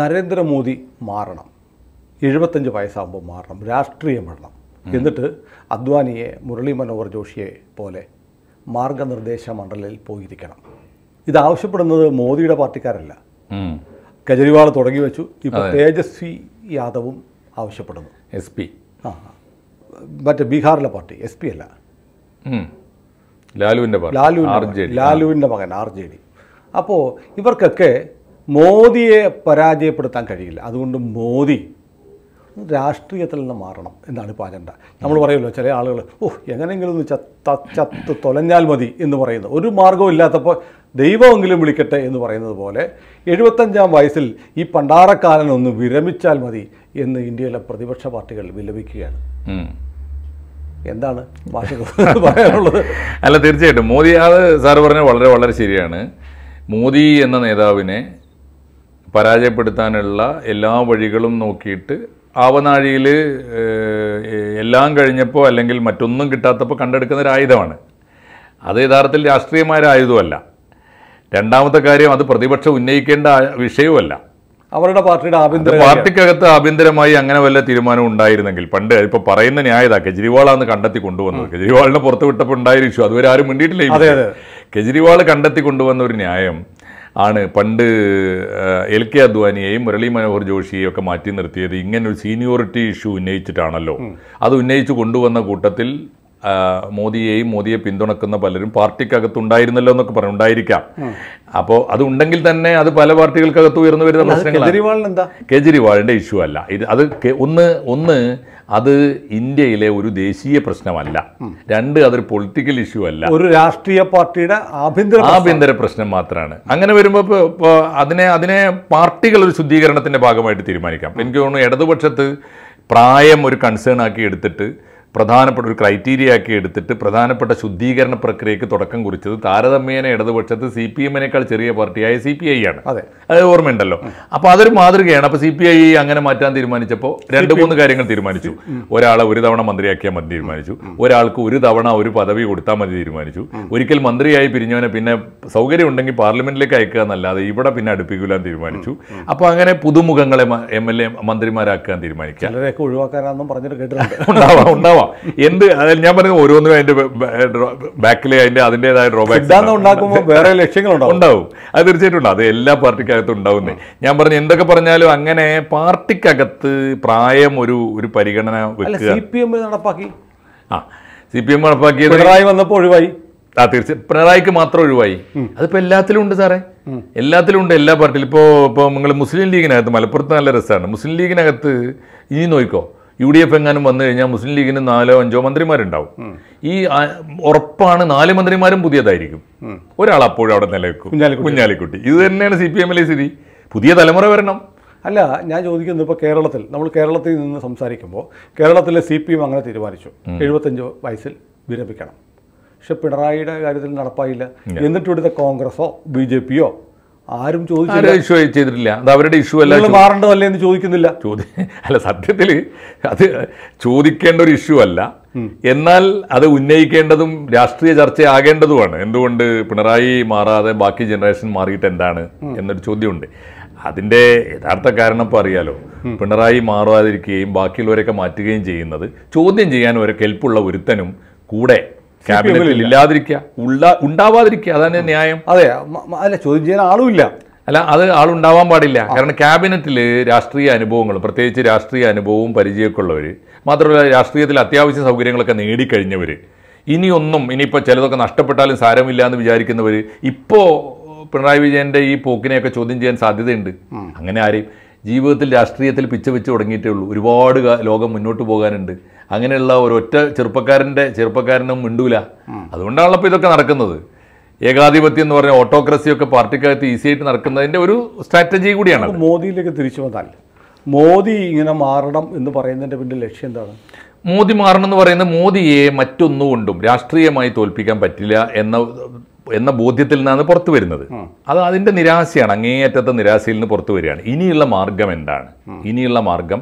നരേന്ദ്രമോദി മാറണം എഴുപത്തഞ്ച് വയസ്സാകുമ്പോൾ മാറണം രാഷ്ട്രീയം മരണം എന്നിട്ട് അദ്വാനിയെ മുരളി മനോഹർ ജോഷിയെ പോലെ മാർഗനിർദ്ദേശ മണ്ഡലിൽ പോയിരിക്കണം ഇത് മോദിയുടെ പാർട്ടിക്കാരല്ല കെജ്രിവാൾ തുടങ്ങി വെച്ചു ഇപ്പോൾ തേജസ്വി യാദവും ആവശ്യപ്പെടുന്നു എസ് പി ആ മറ്റേ ബീഹാറിലെ പാർട്ടി എസ് പി അല്ല ലാലുവിൻ്റെ ലാലുവിൻ്റെ മകൻ ആർ ജെ ഡി അപ്പോൾ ഇവർക്കൊക്കെ മോദിയെ പരാജയപ്പെടുത്താൻ കഴിയില്ല അതുകൊണ്ട് മോദി രാഷ്ട്രീയത്തിൽ നിന്ന് മാറണം എന്നാണ് ഇപ്പോൾ അജണ്ട നമ്മൾ പറയുമല്ലോ ചില ആളുകൾ ഓഹ് എങ്ങനെയെങ്കിലും ഒന്ന് ചത്ത ചത്ത് തൊലഞ്ഞാൽ മതി എന്ന് പറയുന്നത് ഒരു മാർഗവും ഇല്ലാത്തപ്പോൾ ദൈവമെങ്കിലും വിളിക്കട്ടെ എന്ന് പറയുന്നത് പോലെ എഴുപത്തഞ്ചാം വയസ്സിൽ ഈ പണ്ടാറക്കാലൻ ഒന്ന് വിരമിച്ചാൽ മതി എന്ന് ഇന്ത്യയിലെ പ്രതിപക്ഷ പാർട്ടികൾ വിലപിക്കുകയാണ് എന്താണ് പറയാനുള്ളത് അല്ല തീർച്ചയായിട്ടും മോദി അത് സാറ് പറഞ്ഞത് വളരെ വളരെ ശരിയാണ് മോദി എന്ന നേതാവിനെ പരാജയപ്പെടുത്താനുള്ള എല്ലാ വഴികളും നോക്കിയിട്ട് ആവനാഴിയിൽ എല്ലാം കഴിഞ്ഞപ്പോൾ അല്ലെങ്കിൽ മറ്റൊന്നും കിട്ടാത്തപ്പോൾ കണ്ടെടുക്കുന്ന ഒരു ആയുധമാണ് അത് യഥാർത്ഥത്തിൽ രാഷ്ട്രീയമായ ആയുധമല്ല രണ്ടാമത്തെ കാര്യം അത് പ്രതിപക്ഷം ഉന്നയിക്കേണ്ട വിഷയവുമല്ല അവരുടെ പാർട്ടിയുടെ ആഭ്യന്തര പാർട്ടിക്കകത്ത് ആഭ്യന്തരമായി അങ്ങനെ വല്ല തീരുമാനം ഉണ്ടായിരുന്നെങ്കിൽ പണ്ട് ഇപ്പോൾ പറയുന്ന ന്യായത കെജ്രിവാളാണ് കണ്ടെത്തി കൊണ്ടുവന്നത് കെജ്രിവാളിനെ പുറത്തു വിട്ടപ്പോൾ ഉണ്ടായ ഇഷ്യൂ അതുവരെ ആരും മിണ്ടിയിട്ടില്ല കെജ്രിവാൾ കണ്ടെത്തി കൊണ്ടുവന്ന ഒരു ന്യായം ആണ് പണ്ട് എൽ കെ അദ്വാനിയെയും മുരളി മനോഹർ ജോഷിയെയും ഒക്കെ മാറ്റി നിർത്തിയത് ഇങ്ങനൊരു സീനിയോറിറ്റി ഇഷ്യൂ ഉന്നയിച്ചിട്ടാണല്ലോ അത് ഉന്നയിച്ച് കൊണ്ടുവന്ന കൂട്ടത്തിൽ മോദിയെയും മോദിയെ പിന്തുണക്കുന്ന പലരും പാർട്ടിക്കകത്തുണ്ടായിരുന്നല്ലോ എന്നൊക്കെ പറഞ്ഞു ഉണ്ടായിരിക്കാം അപ്പോൾ അത് ഉണ്ടെങ്കിൽ തന്നെ അത് പല പാർട്ടികൾക്കകത്ത് ഉയർന്നു വരുന്ന പ്രശ്നങ്ങൾ കേജ്രിവാളിൻ്റെ ഇഷ്യൂ അല്ല ഇത് അത് ഒന്ന് ഒന്ന് അത് ഇന്ത്യയിലെ ഒരു ദേശീയ പ്രശ്നമല്ല രണ്ട് അതൊരു പൊളിറ്റിക്കൽ ഇഷ്യൂ അല്ല ഒരു രാഷ്ട്രീയ പാർട്ടിയുടെ ആഭ്യന്തര ആഭ്യന്തര പ്രശ്നം മാത്രമാണ് അങ്ങനെ വരുമ്പോൾ ഇപ്പോൾ അതിനെ അതിനെ പാർട്ടികൾ ഒരു ശുദ്ധീകരണത്തിൻ്റെ ഭാഗമായിട്ട് തീരുമാനിക്കാം എനിക്ക് തോന്നുന്നു ഇടതുപക്ഷത്ത് പ്രായം ഒരു കൺസേൺ ആക്കി എടുത്തിട്ട് പ്രധാനപ്പെട്ട ഒരു ക്രൈറ്റീരിയ ആക്കി എടുത്തിട്ട് പ്രധാനപ്പെട്ട ശുദ്ധീകരണ പ്രക്രിയക്ക് തുടക്കം കുറിച്ചത് താരതമ്യേന ഇടതുപക്ഷത്ത് സി പി എമ്മിനേക്കാൾ ചെറിയ പാർട്ടിയായ സി പി ഐ ആണ് അതെ അത് ഓർമ്മയുണ്ടല്ലോ അപ്പോൾ അതൊരു മാതൃകയാണ് അപ്പോൾ സി പി ഐ അങ്ങനെ മാറ്റാൻ തീരുമാനിച്ചപ്പോൾ രണ്ട് മൂന്ന് കാര്യങ്ങൾ തീരുമാനിച്ചു ഒരാളെ ഒരു തവണ മന്ത്രിയാക്കിയാൽ മതി തീരുമാനിച്ചു ഒരാൾക്ക് ഒരു തവണ ഒരു പദവി കൊടുത്താൽ മതി തീരുമാനിച്ചു ഒരിക്കൽ മന്ത്രിയായി പിരിഞ്ഞവനെ പിന്നെ സൗകര്യം ഉണ്ടെങ്കിൽ പാർലമെന്റിലേക്ക് അയക്കുക എന്നല്ലാതെ ഇവിടെ പിന്നെ അടുപ്പിക്കില്ലാൻ തീരുമാനിച്ചു അപ്പോൾ അങ്ങനെ പുതുമുഖങ്ങളെ എം എൽ എ മന്ത്രിമാരാക്കാൻ തീരുമാനിക്കുക ഒഴിവാക്കാനാണെന്നും പറഞ്ഞിട്ട് കേട്ടിട്ടുണ്ട് ഉണ്ടാവാം ഉണ്ടാവാം സംഭവമാണ് എന്ത് അതിൽ ഞാൻ പറഞ്ഞത് ഓരോന്നും അതിന്റെ ബാക്കിലെ അതിന്റെ അതിൻ്റെതായ ഡ്രോബാക്സ് ഉണ്ടാക്കുമ്പോൾ വേറെ ലക്ഷ്യങ്ങളുണ്ടാവും ഉണ്ടാവും അത് തീർച്ചയായിട്ടും അത് എല്ലാ പാർട്ടിക്കകത്തും ഉണ്ടാവുന്നത് ഞാൻ പറഞ്ഞു എന്തൊക്കെ പറഞ്ഞാലും അങ്ങനെ പാർട്ടിക്കകത്ത് പ്രായം ഒരു ഒരു പരിഗണന വെക്കുക നടപ്പാക്കി ആ സി പി എം നടപ്പാക്കിയത് പിണറായി വന്നപ്പോൾ ഒഴിവായി ആ തീർച്ചയായും പിണറായിക്ക് മാത്രം ഒഴിവായി അതിപ്പോൾ എല്ലാത്തിലും ഉണ്ട് സാറേ എല്ലാത്തിലും ഉണ്ട് എല്ലാ പാർട്ടിയിലും ഇപ്പോൾ ഇപ്പോൾ നിങ്ങൾ മുസ്ലിം ലീഗിനകത്ത് മലപ്പുറത്ത് നല്ല രസമാണ് മുസ്ലിം ലീഗിനകത്ത് ഇനി നോയിക്കോ യു ഡി എഫ് എങ്ങാനും വന്നു കഴിഞ്ഞാൽ മുസ്ലിം ലീഗിന് നാലോ അഞ്ചോ മന്ത്രിമാരുണ്ടാവും ഈ ഉറപ്പാണ് നാല് മന്ത്രിമാരും പുതിയതായിരിക്കും ഒരാൾ അപ്പോഴും അവിടെ നിലനിൽക്കും കുഞ്ഞാലിക്കുട്ടി ഇത് തന്നെയാണ് സി പി എമ്മിലെ സ്ഥിതി പുതിയ തലമുറ വരണം അല്ല ഞാൻ ചോദിക്കുന്നത് ഇപ്പോൾ കേരളത്തിൽ നമ്മൾ കേരളത്തിൽ നിന്ന് സംസാരിക്കുമ്പോൾ കേരളത്തിലെ സി പി എം അങ്ങനെ തീരുമാനിച്ചു എഴുപത്തഞ്ച് വയസ്സിൽ വിരമിക്കണം പക്ഷെ പിണറായിയുടെ കാര്യത്തിൽ നടപ്പായില്ല എന്നിട്ട് ഇവിടുത്തെ കോൺഗ്രസോ ബി ജെ പിയോ ആരും ചോദിച്ചില്ല ഇഷ്യൂ ചെയ്തിട്ടില്ല അത് അവരുടെ ഇഷ്യൂ അല്ല മാറേണ്ടതല്ലേ എന്ന് ചോദിക്കുന്നില്ല ചോദ്യം അല്ല സത്യത്തിൽ അത് ചോദിക്കേണ്ട ഒരു ഇഷ്യൂ അല്ല എന്നാൽ അത് ഉന്നയിക്കേണ്ടതും രാഷ്ട്രീയ ചർച്ചയാകേണ്ടതുമാണ് എന്തുകൊണ്ട് പിണറായി മാറാതെ ബാക്കി ജനറേഷൻ മാറിയിട്ട് എന്താണ് എന്നൊരു ചോദ്യമുണ്ട് അതിൻ്റെ യഥാർത്ഥ കാരണം ഇപ്പോൾ അറിയാലോ പിണറായി മാറാതിരിക്കുകയും ബാക്കിയുള്ളവരൊക്കെ മാറ്റുകയും ചെയ്യുന്നത് ചോദ്യം ചെയ്യാൻ ഒരു കെൽപ്പുള്ള ഒരുത്തനും കൂടെ ക്യാബിനറ്റിൽ ഇല്ലാതിരിക്കുക ഉള്ള ഉണ്ടാവാതിരിക്കുക അതാണ് ന്യായം അതെ അല്ല ചോദ്യം ചെയ്യാൻ ആളുമില്ല അല്ല അത് ആളുണ്ടാവാൻ പാടില്ല കാരണം ക്യാബിനറ്റിൽ രാഷ്ട്രീയ അനുഭവങ്ങളും പ്രത്യേകിച്ച് രാഷ്ട്രീയ അനുഭവവും പരിചയമൊക്കെ ഉള്ളവർ മാത്രമല്ല രാഷ്ട്രീയത്തിൽ അത്യാവശ്യ സൗകര്യങ്ങളൊക്കെ നേടിക്കഴിഞ്ഞവർ ഇനിയൊന്നും ഇനിയിപ്പോൾ ചിലതൊക്കെ നഷ്ടപ്പെട്ടാലും സാരമില്ല എന്ന് വിചാരിക്കുന്നവർ ഇപ്പോൾ പിണറായി വിജയൻ്റെ ഈ പോക്കിനെയൊക്കെ ചോദ്യം ചെയ്യാൻ സാധ്യതയുണ്ട് അങ്ങനെ ആരെയും ജീവിതത്തിൽ രാഷ്ട്രീയത്തിൽ പിച്ച വെച്ച് തുടങ്ങിയിട്ടേ ഉള്ളൂ ഒരുപാട് ലോകം മുന്നോട്ട് പോകാനുണ്ട് അങ്ങനെയുള്ള ഒരൊറ്റ ചെറുപ്പക്കാരൻ്റെ ചെറുപ്പക്കാരനും മിണ്ടൂല അതുകൊണ്ടാണല്ലോ ഇപ്പോൾ ഇതൊക്കെ നടക്കുന്നത് ഏകാധിപത്യം എന്ന് പറഞ്ഞ ഓട്ടോക്രസിയൊക്കെ പാർട്ടിക്കകത്ത് ഈസി ആയിട്ട് നടക്കുന്നതിൻ്റെ ഒരു സ്ട്രാറ്റജി കൂടിയാണ് മോദിയിലേക്ക് തിരിച്ചു വന്നാൽ മോദി ഇങ്ങനെ മാറണം എന്ന് പറയുന്നതിൻ്റെ പിന്നിൽ ലക്ഷ്യം എന്താണ് മോദി മാറണം എന്ന് പറയുന്നത് മോദിയെ മറ്റൊന്നുകൊണ്ടും രാഷ്ട്രീയമായി തോൽപ്പിക്കാൻ പറ്റില്ല എന്ന എന്ന ബോധ്യത്തിൽ നിന്നാണ് പുറത്തു വരുന്നത് അത് അതിന്റെ നിരാശയാണ് അങ്ങേയറ്റത്തെ നിരാശയിൽ നിന്ന് പുറത്തു വരികയാണ് ഇനിയുള്ള മാർഗം എന്താണ് ഇനിയുള്ള മാർഗം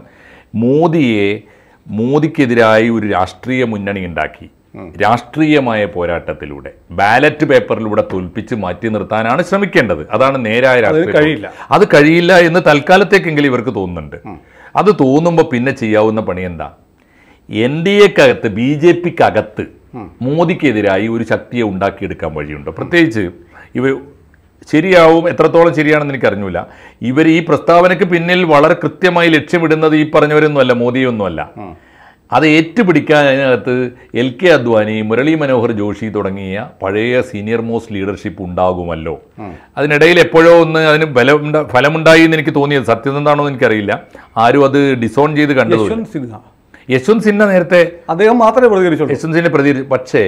മോദിയെ മോദിക്കെതിരായി ഒരു രാഷ്ട്രീയ മുന്നണി ഉണ്ടാക്കി രാഷ്ട്രീയമായ പോരാട്ടത്തിലൂടെ ബാലറ്റ് പേപ്പറിലൂടെ തോൽപ്പിച്ച് മാറ്റി നിർത്താനാണ് ശ്രമിക്കേണ്ടത് അതാണ് നേരായ രാഷ്ട്രീയം കഴിയില്ല അത് കഴിയില്ല എന്ന് തൽക്കാലത്തേക്കെങ്കിലും ഇവർക്ക് തോന്നുന്നുണ്ട് അത് തോന്നുമ്പോൾ പിന്നെ ചെയ്യാവുന്ന പണി എന്താ എൻ ഡി എക്കകത്ത് ബി ജെ പിക്കകത്ത് മോദിക്കെതിരായി ഒരു ശക്തിയെ ഉണ്ടാക്കിയെടുക്കാൻ വഴിയുണ്ട് പ്രത്യേകിച്ച് ഇവ ശരിയാവും എത്രത്തോളം ശരിയാണെന്ന് എനിക്കറിഞ്ഞില്ല ഇവർ ഈ പ്രസ്താവനയ്ക്ക് പിന്നിൽ വളരെ കൃത്യമായി ലക്ഷ്യമിടുന്നത് ഈ പറഞ്ഞവരൊന്നുമല്ല മോദിയൊന്നുമല്ല അത് ഏറ്റുപിടിക്കാൻ അതിനകത്ത് എൽ കെ അദ്വാനി മുരളി മനോഹർ ജോഷി തുടങ്ങിയ പഴയ സീനിയർ മോസ്റ്റ് ലീഡർഷിപ്പ് ഉണ്ടാകുമല്ലോ അതിനിടയിൽ എപ്പോഴോ ഒന്ന് അതിന് ബലം ഫലമുണ്ടായി എന്ന് എനിക്ക് തോന്നിയത് സത്യം എന്താണോ എനിക്കറിയില്ല ആരും അത് ഡിസോൺ ചെയ്ത് കണ്ടത് യശ്വന്ത് സിൻഹ നേരത്തെ അദ്ദേഹം മാത്രമേ പ്രതികരിച്ചുള്ളൂ യശ്വന്ത് സിൻഹ പ്രതി പക്ഷേ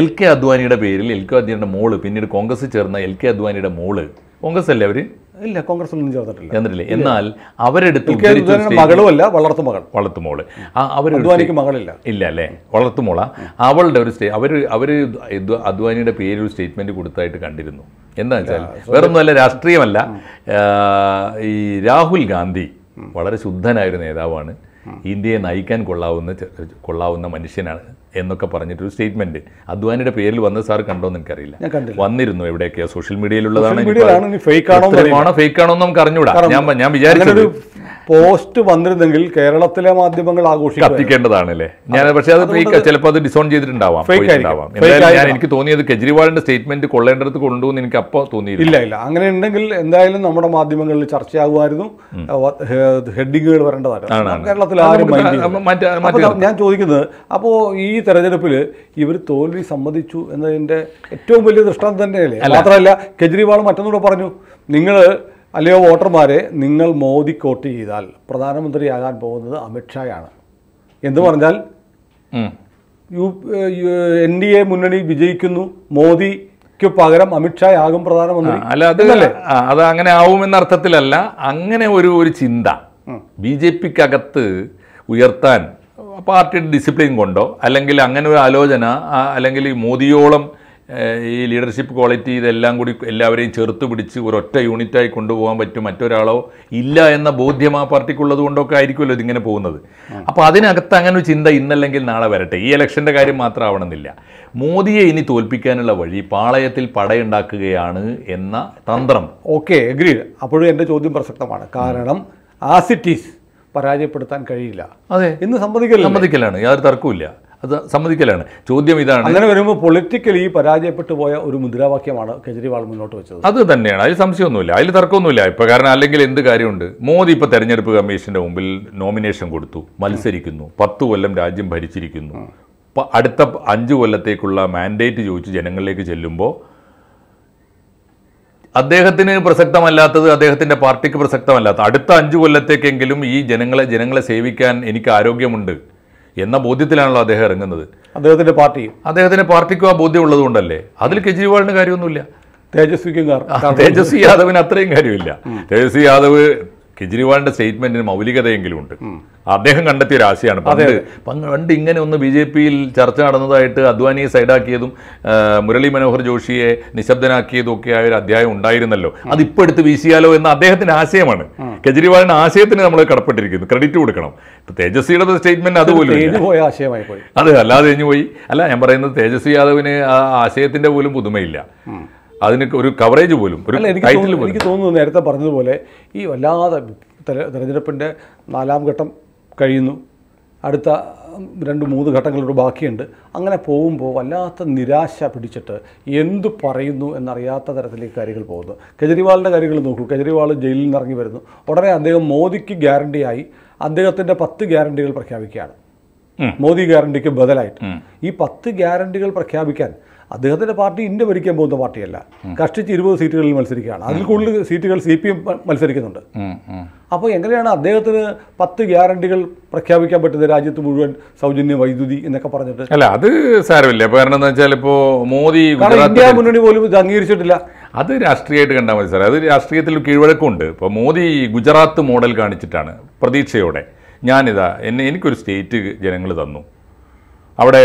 എൽ കെ അദ്വാനിയുടെ പേരിൽ എൽ കെ അദ്വാനിയുടെ മോള് പിന്നീട് കോൺഗ്രസ് ചേർന്ന എൽ കെ അദ്വാനിയുടെ മോള് കോൺഗ്രസ് അല്ലേ അവർ ഇല്ല ഒന്നും ചേർന്നിട്ടില്ല ചേർന്നിട്ടില്ല എന്നാൽ അവരെടുത്ത് മകളുമല്ല വളർത്തു മകൾ വളർത്തു മോള് അവർ അദ്വാനിക്ക് മകളില്ല ഇല്ല അല്ലേ വളർത്തു മോള അവളുടെ ഒരു സ്റ്റേ അവർ അവർ അദ്വാനിയുടെ പേരിൽ ഒരു സ്റ്റേറ്റ്മെന്റ് കൊടുത്തായിട്ട് കണ്ടിരുന്നു എന്താ വെച്ചാൽ വേറൊന്നുമല്ല രാഷ്ട്രീയമല്ല ഈ രാഹുൽ ഗാന്ധി വളരെ ശുദ്ധനായൊരു നേതാവാണ് ഇന്ത്യയെ നയിക്കാൻ കൊള്ളാവുന്ന കൊള്ളാവുന്ന മനുഷ്യനാണ് എന്നൊക്കെ പറഞ്ഞിട്ടൊരു സ്റ്റേറ്റ്മെന്റ് അദ്വാനിയുടെ പേരിൽ വന്ന സാർ കണ്ടോ എന്ന് എനിക്കറിയില്ല വന്നിരുന്നു എവിടെയൊക്കെയാ സോഷ്യൽ മീഡിയയിലുള്ളതാണ് ഫേക്ക് ആണോ ഫേക്ക് ആണോ എന്ന് നമുക്ക് അറിഞ്ഞൂടാ ഞാൻ ഞാൻ വിചാരിച്ചത് പോസ്റ്റ് വന്നിരുന്നെങ്കിൽ കേരളത്തിലെ മാധ്യമങ്ങൾ ആഘോഷിക്കേണ്ടതാണ് കത്തിക്കേണ്ടതാണല്ലേ ഞാൻ പക്ഷേ അത് ചിലപ്പോൾ അത് ഡിസോൺ ചെയ്തിട്ടുണ്ടാവാം പോയിട്ടുണ്ടാവാം എനിക്ക് തോന്നിയത് കെജ്രിവാളിന്റെ സ്റ്റേറ്റ്മെന്റ് കൊള്ളേണ്ടത് കൊണ്ടുവന്ന് എനിക്ക് അപ്പോൾ തോന്നി ഇല്ല ഇല്ല അങ്ങനെ ഉണ്ടെങ്കിൽ എന്തായാലും നമ്മുടെ മാധ്യമങ്ങളിൽ ചർച്ചയാകുമായിരുന്നു ഹെഡിങ്ങുകൾ വരേണ്ടതായിരുന്നു കേരളത്തിൽ ആരും ഞാൻ ചോദിക്കുന്നത് അപ്പോൾ ഈ തെരഞ്ഞെടുപ്പിൽ ഇവർ തോൽവി സമ്മതിച്ചു എന്നതിൻ്റെ ഏറ്റവും വലിയ ദൃഷ്ടാന്തം തന്നെയല്ലേ മാത്രമല്ല കെജ്രിവാൾ മറ്റൊന്നുകൂടെ പറഞ്ഞു നിങ്ങൾ അല്ലയോ വോട്ടർമാരെ നിങ്ങൾ മോദി കോട്ട് ചെയ്താൽ പ്രധാനമന്ത്രിയാകാൻ പോകുന്നത് അമിത്ഷായാണ് എന്ന് പറഞ്ഞാൽ യു എൻ ഡി എ മുന്നണി വിജയിക്കുന്നു മോദി പകരം പകരം ആകും പ്രധാനമന്ത്രി അല്ല അതല്ലേ അത് അങ്ങനെ ആവുമെന്ന അർത്ഥത്തിലല്ല അങ്ങനെ ഒരു ഒരു ചിന്ത ബി ജെ പിക്കകത്ത് ഉയർത്താൻ പാർട്ടിയുടെ ഡിസിപ്ലിൻ കൊണ്ടോ അല്ലെങ്കിൽ അങ്ങനെ ഒരു ആലോചന അല്ലെങ്കിൽ മോദിയോളം ഈ ലീഡർഷിപ്പ് ക്വാളിറ്റി ഇതെല്ലാം കൂടി എല്ലാവരെയും ചെറുത്ത് പിടിച്ച് ഒരൊറ്റ യൂണിറ്റായി കൊണ്ടുപോകാൻ പറ്റും മറ്റൊരാളോ ഇല്ല എന്ന ബോധ്യം ആ പാർട്ടിക്കുള്ളത് കൊണ്ടൊക്കെ ആയിരിക്കുമല്ലോ ഇതിങ്ങനെ പോകുന്നത് അപ്പോൾ അതിനകത്ത് അങ്ങനെ ഒരു ചിന്ത ഇന്നല്ലെങ്കിൽ നാളെ വരട്ടെ ഈ ഇലക്ഷൻ്റെ കാര്യം മാത്രം ആവണമെന്നില്ല മോദിയെ ഇനി തോൽപ്പിക്കാനുള്ള വഴി പാളയത്തിൽ പടയുണ്ടാക്കുകയാണ് എന്ന തന്ത്രം ഓക്കെ എഗ്രീ അപ്പോഴും എൻ്റെ ചോദ്യം പ്രസക്തമാണ് കാരണം ആസിറ്റീസ് പരാജയപ്പെടുത്താൻ കഴിയില്ല അതെ ഇന്ന് സമ്മതിക്കല്ല സമ്മതിക്കലാണ് യാതൊരു തർക്കവും അത് സമ്മതിക്കലാണ് ചോദ്യം ഇതാണ് അങ്ങനെ വരുമ്പോൾ പൊളിറ്റിക്കലി പരാജയപ്പെട്ടു പോയ ഒരു മുദ്രാവാക്യമാണ് കെജ്രിവാൾ മുന്നോട്ട് വെച്ചത് അത് തന്നെയാണ് അതിൽ സംശയമൊന്നുമില്ല അതിൽ തർക്കമൊന്നുമില്ല ഇപ്പോൾ കാരണം അല്ലെങ്കിൽ എന്ത് കാര്യമുണ്ട് മോദി ഇപ്പോൾ തെരഞ്ഞെടുപ്പ് കമ്മീഷൻ്റെ മുമ്പിൽ നോമിനേഷൻ കൊടുത്തു മത്സരിക്കുന്നു പത്ത് കൊല്ലം രാജ്യം ഭരിച്ചിരിക്കുന്നു അടുത്ത അഞ്ച് കൊല്ലത്തേക്കുള്ള മാൻഡേറ്റ് ചോദിച്ച് ജനങ്ങളിലേക്ക് ചെല്ലുമ്പോൾ അദ്ദേഹത്തിന് പ്രസക്തമല്ലാത്തത് അദ്ദേഹത്തിൻ്റെ പാർട്ടിക്ക് പ്രസക്തമല്ലാത്ത അടുത്ത അഞ്ച് കൊല്ലത്തേക്കെങ്കിലും ഈ ജനങ്ങളെ ജനങ്ങളെ സേവിക്കാൻ എനിക്ക് ആരോഗ്യമുണ്ട് എന്ന ബോധ്യത്തിലാണല്ലോ അദ്ദേഹം ഇറങ്ങുന്നത് അദ്ദേഹത്തിന്റെ പാർട്ടി അദ്ദേഹത്തിന്റെ പാർട്ടിക്കും ആ ബോധ്യം ഉള്ളതുകൊണ്ടല്ലേ അതിൽ കെജ്രിവാളിന് കാര്യമൊന്നുമില്ല തേജസ്വിക്കും തേജസ്വി യാദവിന് അത്രയും കാര്യമില്ല തേജസ്വി യാദവ് കെജ്രിവാളിന്റെ സ്റ്റേറ്റ്മെന്റിന് മൗലികതയെങ്കിലും ഉണ്ട് അദ്ദേഹം കണ്ടെത്തിയ രാശിയാണ് പണ്ട് പണ്ട് ഇങ്ങനെ ഒന്ന് ബി ജെ പിയിൽ ചർച്ച നടന്നതായിട്ട് അദ്വാനിയെ സൈഡാക്കിയതും മുരളി മനോഹർ ജോഷിയെ നിശബ്ദനാക്കിയതും ഒക്കെ ആയ ഒരു അധ്യായം ഉണ്ടായിരുന്നല്ലോ അതിപ്പോ എടുത്ത് വീശിയാലോ എന്ന അദ്ദേഹത്തിന്റെ ആശയമാണ് കെജ്രിവാളിന്റെ ആശയത്തിന് നമ്മൾ കടപ്പെട്ടിരിക്കുന്നു ക്രെഡിറ്റ് കൊടുക്കണം ഇപ്പൊ തേജസ്വിയുടെ സ്റ്റേറ്റ്മെന്റ് അതുപോലെ അതെ അല്ലാതെ കഴിഞ്ഞു പോയി അല്ല ഞാൻ പറയുന്നത് തേജസ്വി യാദവിന് ആ ആശയത്തിന്റെ പോലും പുതുമയില്ല അതിന് ഒരു കവറേജ് പോലും ഒരു ടൈറ്റിൽ പോലും എനിക്ക് തോന്നുന്നു നേരത്തെ പറഞ്ഞതുപോലെ ഈ വല്ലാതെ തെരഞ്ഞെടുപ്പിൻ്റെ നാലാം ഘട്ടം കഴിയുന്നു അടുത്ത രണ്ട് മൂന്ന് ഘട്ടങ്ങളിലൂടെ ബാക്കിയുണ്ട് അങ്ങനെ പോകുമ്പോൾ വല്ലാത്ത നിരാശ പിടിച്ചിട്ട് എന്തു പറയുന്നു എന്നറിയാത്ത തരത്തിലേക്ക് കാര്യങ്ങൾ പോകുന്നു കെജ്രിവാളിൻ്റെ കാര്യങ്ങൾ നോക്കൂ കെജ്രിവാൾ ജയിലിൽ നിന്ന് ഇറങ്ങി വരുന്നു ഉടനെ അദ്ദേഹം മോദിക്ക് ഗ്യാരണ്ടിയായി അദ്ദേഹത്തിൻ്റെ പത്ത് ഗ്യാരണ്ടികൾ പ്രഖ്യാപിക്കുകയാണ് മോദി ഗ്യാരണ്ടിക്ക് ബദലായിട്ട് ഈ പത്ത് ഗ്യാരണ്ടികൾ പ്രഖ്യാപിക്കാൻ അദ്ദേഹത്തിൻ്റെ പാർട്ടി ഇന്ത്യ ഭരിക്കാൻ പോകുന്ന പാർട്ടിയല്ല കഷ്ടിച്ച് ഇരുപത് സീറ്റുകളിൽ മത്സരിക്കുകയാണ് അതിൽ കൂടുതൽ സീറ്റുകൾ സി പി എം മത്സരിക്കുന്നുണ്ട് അപ്പോൾ എങ്ങനെയാണ് അദ്ദേഹത്തിന് പത്ത് ഗ്യാരണ്ടികൾ പ്രഖ്യാപിക്കാൻ പറ്റുന്നത് രാജ്യത്ത് മുഴുവൻ സൗജന്യ വൈദ്യുതി എന്നൊക്കെ പറഞ്ഞിട്ട് അല്ല അത് സാരമില്ല കാരണം എന്താ വെച്ചാൽ ഇപ്പോൾ മോദി ഇന്ത്യ മുന്നണി പോലും ഇത് അംഗീകരിച്ചിട്ടില്ല അത് രാഷ്ട്രീയമായിട്ട് കണ്ടാൽ മതി സാർ അത് രാഷ്ട്രീയത്തിൽ കീഴ്വഴക്കമുണ്ട് ഇപ്പോൾ മോദി ഗുജറാത്ത് മോഡൽ കാണിച്ചിട്ടാണ് പ്രതീക്ഷയോടെ ഞാനിതാ എന്നെ എനിക്കൊരു സ്റ്റേറ്റ് ജനങ്ങൾ തന്നു അവിടെ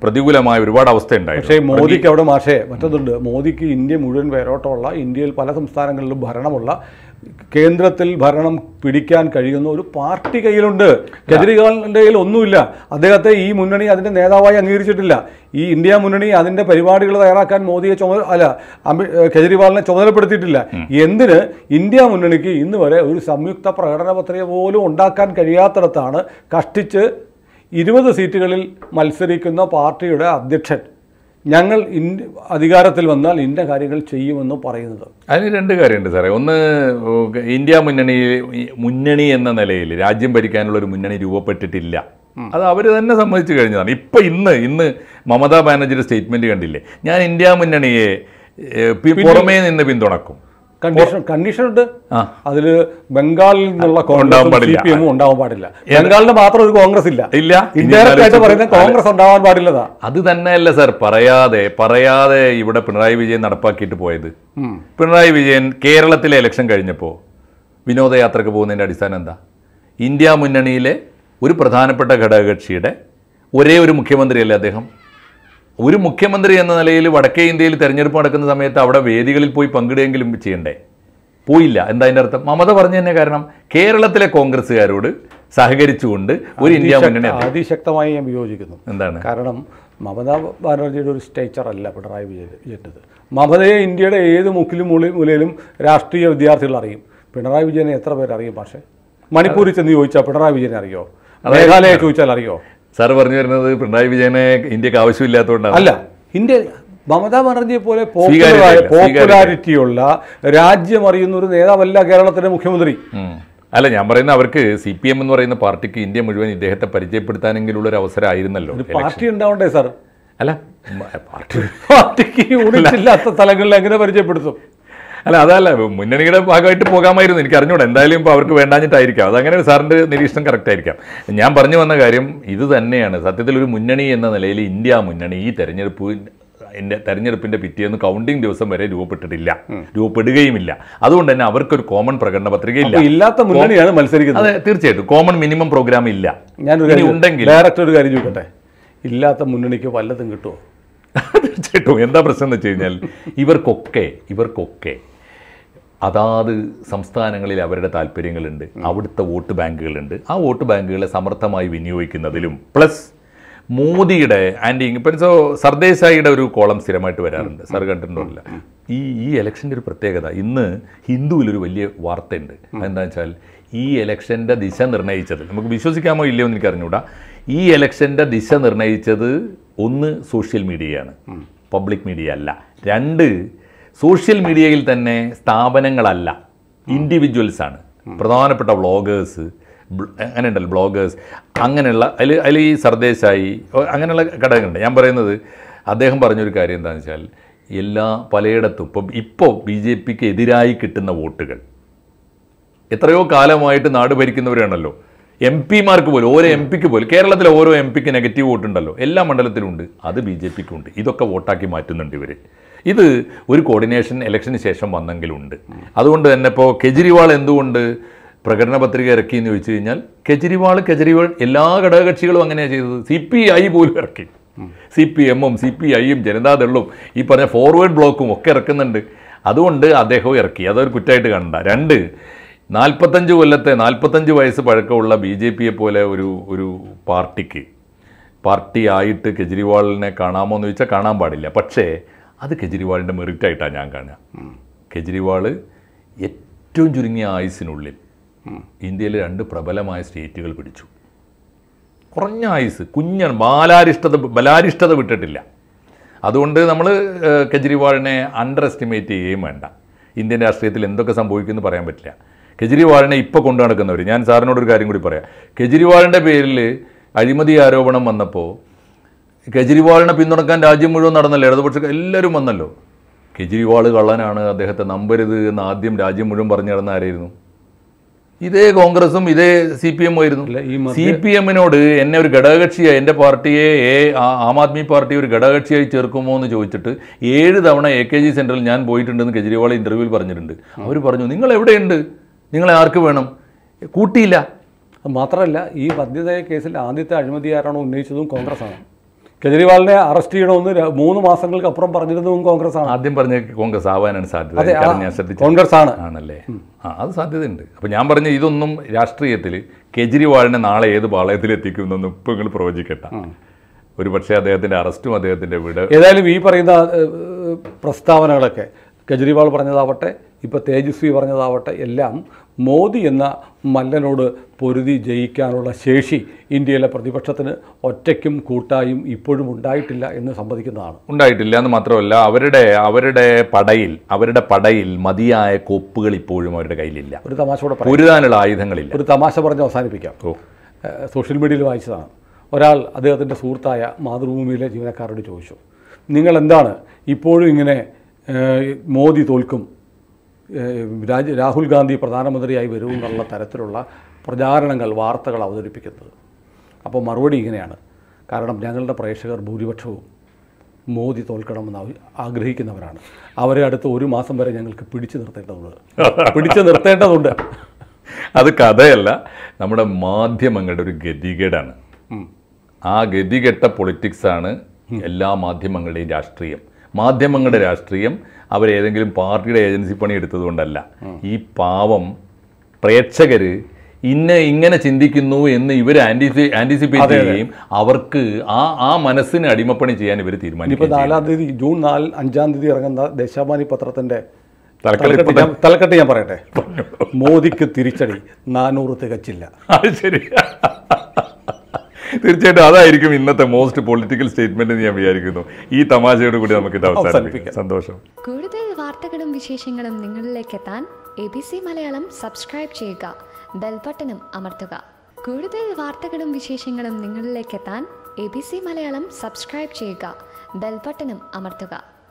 പ്രതികൂലമായ ഒരുപാട് അവസ്ഥ ഉണ്ടായി പക്ഷേ മോദിക്ക് അവിടെ മാഷേ മറ്റൊന്നുണ്ട് മോദിക്ക് ഇന്ത്യ മുഴുവൻ വേരോട്ടമുള്ള ഇന്ത്യയിൽ പല സംസ്ഥാനങ്ങളിലും ഭരണമുള്ള കേന്ദ്രത്തിൽ ഭരണം പിടിക്കാൻ കഴിയുന്ന ഒരു പാർട്ടി കയ്യിലുണ്ട് കെജ്രിവാളിൻ്റെ കയ്യിൽ ഒന്നുമില്ല അദ്ദേഹത്തെ ഈ മുന്നണി അതിൻ്റെ നേതാവായി അംഗീകരിച്ചിട്ടില്ല ഈ ഇന്ത്യ മുന്നണി അതിൻ്റെ പരിപാടികൾ തയ്യാറാക്കാൻ മോദിയെ ചുമതല അല്ല കെജ്രിവാളിനെ ചുമതലപ്പെടുത്തിയിട്ടില്ല എന്തിന് ഇന്ത്യ മുന്നണിക്ക് ഇന്ന് വരെ ഒരു സംയുക്ത പ്രകടന പത്രിക പോലും ഉണ്ടാക്കാൻ കഴിയാത്തിടത്താണ് കഷ്ടിച്ച് ഇരുപത് സീറ്റുകളിൽ മത്സരിക്കുന്ന പാർട്ടിയുടെ അധ്യക്ഷൻ ഞങ്ങൾ അധികാരത്തിൽ വന്നാൽ ഇന്ത്യ കാര്യങ്ങൾ ചെയ്യുമെന്ന് പറയുന്നത് അതിന് രണ്ട് കാര്യമുണ്ട് സാറേ ഒന്ന് ഇന്ത്യ മുന്നണി മുന്നണി എന്ന നിലയിൽ രാജ്യം ഭരിക്കാനുള്ള ഒരു മുന്നണി രൂപപ്പെട്ടിട്ടില്ല അത് അവർ തന്നെ സംബന്ധിച്ചു കഴിഞ്ഞതാണ് ഇപ്പം ഇന്ന് ഇന്ന് മമതാ ബാനർജിയുടെ സ്റ്റേറ്റ്മെൻറ്റ് കണ്ടില്ലേ ഞാൻ ഇന്ത്യ മുന്നണിയെ പുറമേ നിന്ന് പിന്തുണക്കും കണ്ടീഷൻ കണ്ടീഷൻ ഉണ്ട് അതിൽ ബംഗാളിൽ നിന്നുള്ള സി പി എമ്മും ഉണ്ടാവാൻ പാടില്ല ബംഗാളിന് മാത്രം ഒരു കോൺഗ്രസ് ഇല്ല ഇല്ല ഇൻഡയറക്റ്റ് ആയിട്ട് പറയുന്നത് കോൺഗ്രസ് ഉണ്ടാവാൻ പാടില്ലതാ അത് തന്നെയല്ല സർ പറയാതെ പറയാതെ ഇവിടെ പിണറായി വിജയൻ നടപ്പാക്കിയിട്ട് പോയത് പിണറായി വിജയൻ കേരളത്തിലെ ഇലക്ഷൻ കഴിഞ്ഞപ്പോൾ വിനോദയാത്രയ്ക്ക് പോകുന്നതിൻ്റെ അടിസ്ഥാനം എന്താ ഇന്ത്യ മുന്നണിയിലെ ഒരു പ്രധാനപ്പെട്ട ഘടകകക്ഷിയുടെ ഒരേ ഒരു മുഖ്യമന്ത്രിയല്ലേ അദ്ദേഹം ഒരു മുഖ്യമന്ത്രി എന്ന നിലയിൽ വടക്കേ ഇന്ത്യയിൽ തെരഞ്ഞെടുപ്പ് നടക്കുന്ന സമയത്ത് അവിടെ വേദികളിൽ പോയി പങ്കിടുകയെങ്കിലും ചെയ്യണ്ടേ പോയില്ല എന്താ അതിൻ്റെ അർത്ഥം മമത പറഞ്ഞു തന്നെ കാരണം കേരളത്തിലെ കോൺഗ്രസ്സുകാരോട് സഹകരിച്ചുകൊണ്ട് ഒരു ഇന്ത്യ അതിശക്തമായി ഞാൻ വിയോജിക്കുന്നു എന്താണ് കാരണം മമതാ ബാനർജിയുടെ ഒരു സ്റ്റേച്ചർ അല്ല പിണറായി വിജയൻ്റേത് മമതയെ ഇന്ത്യയുടെ ഏത് മുക്കിലും മുലയിലും രാഷ്ട്രീയ വിദ്യാർത്ഥികൾ അറിയും പിണറായി വിജയനെ എത്ര പേരറിയും പക്ഷേ മണിപ്പൂരിൽ ചെന്ന് ചോദിച്ചാൽ പിണറായി വിജയനെ അറിയോ മേഘാലയ ചോദിച്ചാൽ അറിയോ സാർ പറഞ്ഞു വരുന്നത് പിണറായി വിജയനെ ഇന്ത്യക്ക് ആവശ്യമില്ലാത്തതുകൊണ്ടാണ് അല്ല ഇന്ത്യ മമതാ ബാനർജിയെ പോലെ പോപ്പുലാരിറ്റി ഉള്ള രാജ്യമറിയുന്ന ഒരു നേതാവല്ല കേരളത്തിന്റെ മുഖ്യമന്ത്രി അല്ല ഞാൻ പറയുന്ന അവർക്ക് സി പി എം എന്ന് പറയുന്ന പാർട്ടിക്ക് ഇന്ത്യ മുഴുവൻ ഇദ്ദേഹത്തെ പരിചയപ്പെടുത്താനെങ്കിലുള്ള ഒരു അവസരമായിരുന്നല്ലോ പാർട്ടി ഉണ്ടാവണ്ടേ സാർ അല്ല പാർട്ടി പാർട്ടിക്ക് യൂണിറ്റ് ഇല്ലാത്ത സ്ഥലങ്ങളിൽ എങ്ങനെ പരിചയപ്പെടുത്തും അല്ല അതല്ല മുന്നണിയുടെ ഭാഗമായിട്ട് പോകാമായിരുന്നു എനിക്ക് അറിഞ്ഞൂടാ എന്തായാലും ഇപ്പോൾ അവർക്ക് വേണ്ടാഞ്ഞിട്ടായിരിക്കാം അതങ്ങനെ സാറിൻ്റെ നിരീക്ഷണം കറക്റ്റ് ആയിരിക്കാം ഞാൻ പറഞ്ഞു വന്ന കാര്യം ഇത് തന്നെയാണ് സത്യത്തിൽ ഒരു മുന്നണി എന്ന നിലയിൽ ഇന്ത്യ മുന്നണി ഈ തെരഞ്ഞെടുപ്പ് എൻ്റെ തെരഞ്ഞെടുപ്പിൻ്റെ പിറ്റേന്ന് കൗണ്ടിങ് ദിവസം വരെ രൂപപ്പെട്ടിട്ടില്ല രൂപപ്പെടുകയുമില്ല അതുകൊണ്ട് തന്നെ അവർക്കൊരു കോമൺ പ്രകടന പത്രിക ഇല്ല ഇല്ലാത്ത മുന്നണിയാണ് മത്സരിക്കുന്നത് അതെ തീർച്ചയായിട്ടും കോമൺ മിനിമം പ്രോഗ്രാം ഇല്ല ഞാൻ ഉണ്ടെങ്കിൽ ഡയറക്റ്റ് ഒരു കാര്യം ചോദിക്കട്ടെ ഇല്ലാത്ത മുന്നണിക്ക് വല്ലതും കിട്ടുമോ തീർച്ചയായിട്ടും എന്താ പ്രശ്നം എന്ന് വെച്ച് കഴിഞ്ഞാൽ ഇവർക്കൊക്കെ ഇവർക്കൊക്കെ അതാത് സംസ്ഥാനങ്ങളിൽ അവരുടെ താല്പര്യങ്ങളുണ്ട് അവിടുത്തെ വോട്ട് ബാങ്കുകളുണ്ട് ആ വോട്ട് ബാങ്കുകളെ സമർത്ഥമായി വിനിയോഗിക്കുന്നതിലും പ്ലസ് മോദിയുടെ ആൻറ്റി ഇപ്പം സോ സർദേശായിയുടെ ഒരു കോളം സ്ഥിരമായിട്ട് വരാറുണ്ട് സാർ കണ്ടിട്ടുണ്ടല്ല ഈ ഈ ഇലക്ഷൻ്റെ ഒരു പ്രത്യേകത ഇന്ന് ഹിന്ദുവിലൊരു വലിയ വാർത്തയുണ്ട് എന്താണെന്ന് വെച്ചാൽ ഈ ഇലക്ഷൻ്റെ ദിശ നിർണയിച്ചത് നമുക്ക് വിശ്വസിക്കാമോ ഇല്ലയോ എന്ന് എനിക്ക് ഈ ഇലക്ഷൻ്റെ ദിശ നിർണയിച്ചത് ഒന്ന് സോഷ്യൽ മീഡിയയാണ് പബ്ലിക് മീഡിയ അല്ല രണ്ട് സോഷ്യൽ മീഡിയയിൽ തന്നെ സ്ഥാപനങ്ങളല്ല ഇൻഡിവിജ്വൽസ് ആണ് പ്രധാനപ്പെട്ട വ്ളോഗേഴ്സ് അങ്ങനെ ഉണ്ടല്ലോ ബ്ലോഗേഴ്സ് അങ്ങനെയുള്ള അതിൽ അതിൽ ഈ സർദേശായി അങ്ങനെയുള്ള ഘടകങ്ങളുണ്ട് ഞാൻ പറയുന്നത് അദ്ദേഹം പറഞ്ഞൊരു കാര്യം എന്താണെന്ന് വെച്ചാൽ എല്ലാ പലയിടത്തും ഇപ്പം ഇപ്പോൾ ബി ജെ പിക്ക് എതിരായി കിട്ടുന്ന വോട്ടുകൾ എത്രയോ കാലമായിട്ട് നാട് ഭരിക്കുന്നവരാണല്ലോ എം പിമാർക്ക് പോലും ഓരോ എം പിക്ക് പോലും കേരളത്തിലെ ഓരോ എം പിക്ക് നെഗറ്റീവ് വോട്ടുണ്ടല്ലോ എല്ലാ മണ്ഡലത്തിലും ഉണ്ട് അത് ബി ജെ പിക്കുണ്ട് ഇതൊക്കെ വോട്ടാക്കി മാറ്റുന്നുണ്ട് ഇവർ ഇത് ഒരു കോർഡിനേഷൻ ഇലക്ഷന് ശേഷം വന്നെങ്കിലുണ്ട് അതുകൊണ്ട് തന്നെ ഇപ്പോൾ കെജ്രിവാൾ എന്തുകൊണ്ട് പ്രകടന പത്രിക ഇറക്കി എന്ന് ചോദിച്ചു കഴിഞ്ഞാൽ കെജ്രിവാൾ കെജ്രിവാൾ എല്ലാ ഘടകകക്ഷികളും അങ്ങനെയാണ് ചെയ്തത് സി പി ഐ പോലും ഇറക്കി സി പി എമ്മും സി പി ഐയും ജനതാദളും ഈ പറഞ്ഞ ഫോർവേഡ് ബ്ലോക്കും ഒക്കെ ഇറക്കുന്നുണ്ട് അതുകൊണ്ട് അദ്ദേഹവും ഇറക്കി അതൊരു കുറ്റമായിട്ട് കണ്ട രണ്ട് നാൽപ്പത്തഞ്ച് കൊല്ലത്തെ നാൽപ്പത്തഞ്ച് വയസ്സ് പഴക്കമുള്ള ബി ജെ പിയെ പോലെ ഒരു ഒരു പാർട്ടിക്ക് പാർട്ടി ആയിട്ട് കെജ്രിവാളിനെ കാണാമോ എന്ന് ചോദിച്ചാൽ കാണാൻ പാടില്ല പക്ഷേ അത് കെജ്രിവാളിൻ്റെ മെറിറ്റായിട്ടാണ് ഞാൻ കാണുക കെജ്രിവാൾ ഏറ്റവും ചുരുങ്ങിയ ആയുസിനുള്ളിൽ ഇന്ത്യയിലെ രണ്ട് പ്രബലമായ സ്റ്റേറ്റുകൾ പിടിച്ചു കുറഞ്ഞ ആയുസ് കുഞ്ഞ ബാലാരിഷ്ടത ബലാരിഷ്ടത വിട്ടിട്ടില്ല അതുകൊണ്ട് നമ്മൾ കെജ്രിവാളിനെ അണ്ടർ എസ്റ്റിമേറ്റ് ചെയ്യുകയും വേണ്ട ഇന്ത്യൻ രാഷ്ട്രീയത്തിൽ എന്തൊക്കെ സംഭവിക്കുമെന്ന് പറയാൻ പറ്റില്ല കെജ്രിവാളിനെ ഇപ്പോൾ കൊണ്ടു നടക്കുന്നവർ ഞാൻ സാറിനോടൊരു കാര്യം കൂടി പറയാം കെജ്രിവാളിൻ്റെ പേരിൽ അഴിമതി ആരോപണം വന്നപ്പോൾ കെജ്രിവാളിനെ പിന്തുണക്കാൻ രാജ്യം മുഴുവൻ നടന്നല്ലോ ഇടതുപക്ഷ എല്ലാവരും വന്നല്ലോ കെജ്രിവാൾ കള്ളനാണ് അദ്ദേഹത്തെ നമ്പരുത് എന്ന് ആദ്യം രാജ്യം മുഴുവൻ പറഞ്ഞു നടന്ന ആരായിരുന്നു ഇതേ കോൺഗ്രസും ഇതേ സി പി എമ്മും ആയിരുന്നു സി പി എമ്മിനോട് എന്നെ ഒരു ഘടകകക്ഷിയായി എൻ്റെ പാർട്ടിയെ ഏ ആം ആദ്മി പാർട്ടി ഒരു ഘടകകക്ഷിയായി ചേർക്കുമോ എന്ന് ചോദിച്ചിട്ട് ഏഴ് തവണ എ കെ ജി സെൻറ്ററിൽ ഞാൻ പോയിട്ടുണ്ടെന്ന് കെജ്രിവാൾ ഇൻ്റർവ്യൂവിൽ പറഞ്ഞിട്ടുണ്ട് അവർ പറഞ്ഞു നിങ്ങൾ എവിടെയുണ്ട് നിങ്ങളെ ആർക്ക് വേണം കൂട്ടിയില്ല മാത്രമല്ല ഈ ബാധ്യതയ കേസിൽ ആദ്യത്തെ അഴിമതി ആരാണോ ഉന്നയിച്ചതും കോൺഗ്രസ് ആണ് കെജ്രിവാളിനെ അറസ്റ്റ് ചെയ്യണമെന്ന് മൂന്ന് മാസങ്ങൾക്ക് അപ്പുറം പറഞ്ഞിരുന്നതും കോൺഗ്രസ് ആണ് ആദ്യം പറഞ്ഞ കോൺഗ്രസ് ആവാനാണ് സാധ്യത ഞാൻ ശ്രദ്ധിച്ചു കോൺഗ്രസ് ആണ് ആണല്ലേ ആ അത് സാധ്യതയുണ്ട് അപ്പോൾ ഞാൻ പറഞ്ഞ ഇതൊന്നും രാഷ്ട്രീയത്തിൽ കെജ്രിവാളിനെ നാളെ ഏത് പാളയത്തിൽ എത്തിക്കുമെന്നൊന്നും ഇപ്പോൾ നിങ്ങൾ പ്രവചിക്കട്ട ഒരു പക്ഷേ അദ്ദേഹത്തിൻ്റെ അറസ്റ്റും അദ്ദേഹത്തിൻ്റെ വീട് ഏതായാലും ഈ പറയുന്ന പ്രസ്താവനകളൊക്കെ കെജ്രിവാൾ പറഞ്ഞതാവട്ടെ ഇപ്പോൾ തേജസ്വി പറഞ്ഞതാവട്ടെ എല്ലാം മോദി എന്ന മല്ലനോട് പൊരുതി ജയിക്കാനുള്ള ശേഷി ഇന്ത്യയിലെ പ്രതിപക്ഷത്തിന് ഒറ്റയ്ക്കും കൂട്ടായും ഇപ്പോഴും ഉണ്ടായിട്ടില്ല എന്ന് സമ്മതിക്കുന്നതാണ് ഉണ്ടായിട്ടില്ല എന്ന് മാത്രമല്ല അവരുടെ അവരുടെ പടയിൽ അവരുടെ പടയിൽ മതിയായ കോപ്പുകൾ ഇപ്പോഴും അവരുടെ കയ്യിലില്ല ഒരു തമാശ കൂടെ പൊരുതാനുള്ള ആയുധങ്ങളില്ല ഒരു തമാശ പറഞ്ഞ് അവസാനിപ്പിക്കാം സോഷ്യൽ മീഡിയയിൽ വായിച്ചതാണ് ഒരാൾ അദ്ദേഹത്തിൻ്റെ സുഹൃത്തായ മാതൃഭൂമിയിലെ ജീവനക്കാരോട് ചോദിച്ചു നിങ്ങളെന്താണ് ഇപ്പോഴും ഇങ്ങനെ മോദി തോൽക്കും രാജ് രാഹുൽ ഗാന്ധി പ്രധാനമന്ത്രിയായി വരുമെന്നുള്ള തരത്തിലുള്ള പ്രചാരണങ്ങൾ വാർത്തകൾ അവതരിപ്പിക്കുന്നത് അപ്പോൾ മറുപടി ഇങ്ങനെയാണ് കാരണം ഞങ്ങളുടെ പ്രേക്ഷകർ ഭൂരിപക്ഷവും മോദി തോൽക്കണമെന്ന് ആഗ്രഹിക്കുന്നവരാണ് അവരെ അടുത്ത് ഒരു മാസം വരെ ഞങ്ങൾക്ക് പിടിച്ചു നിർത്തേണ്ടതുണ്ട് പിടിച്ചു നിർത്തേണ്ടതുണ്ട് അത് കഥയല്ല നമ്മുടെ മാധ്യമങ്ങളുടെ ഒരു ഗതികേടാണ് ആ ഗതികെട്ട പൊളിറ്റിക്സാണ് എല്ലാ മാധ്യമങ്ങളുടെയും രാഷ്ട്രീയം മാധ്യമങ്ങളുടെ രാഷ്ട്രീയം അവരേതെങ്കിലും പാർട്ടിയുടെ ഏജൻസി പണി എടുത്തതുകൊണ്ടല്ല ഈ പാവം പ്രേക്ഷകർ ഇന്ന ഇങ്ങനെ ചിന്തിക്കുന്നു എന്ന് ഇവർ ആന്റിസി ആന്റിസിപ്പേറ്റ് ചെയ്യുകയും അവർക്ക് ആ ആ മനസ്സിന് അടിമപ്പണി ചെയ്യാൻ ഇവർ തീരുമാനിക്കും നാലാം തീയതി ജൂൺ നാല് അഞ്ചാം തീയതി ഇറങ്ങുന്ന ദേശാഭിമാനി പത്രത്തിന്റെ തലക്കെട്ട് ഞാൻ പറയട്ടെ മോദിക്ക് തിരിച്ചടി നാനൂറ് തികച്ചില്ല ശരി തീർച്ചയായിട്ടും അതായിരിക്കും ഇന്നത്തെ മോസ്റ്റ് പൊളിറ്റിക്കൽ സ്റ്റേറ്റ്മെന്റ് ഞാൻ വിചാരിക്കുന്നു ഈ തമാശയോട് കൂടി നമുക്ക് ഇത് അവസാനിപ്പിക്കാം സന്തോഷം കൂടുതൽ വാർത്തകളും വിശേഷങ്ങളും നിങ്ങളിലേക്ക് എത്താൻ A B C Malayalam subscribe ചെയ്യുക ബെൽബട്ടനും അമർത്തുക കൂടുതൽ വാർത്തകളും വിശേഷങ്ങളും നിങ്ങളിലേക്ക് എത്താൻ A B C Malayalam subscribe ചെയ്യുക ബെൽബട്ടനും അമർത്തുക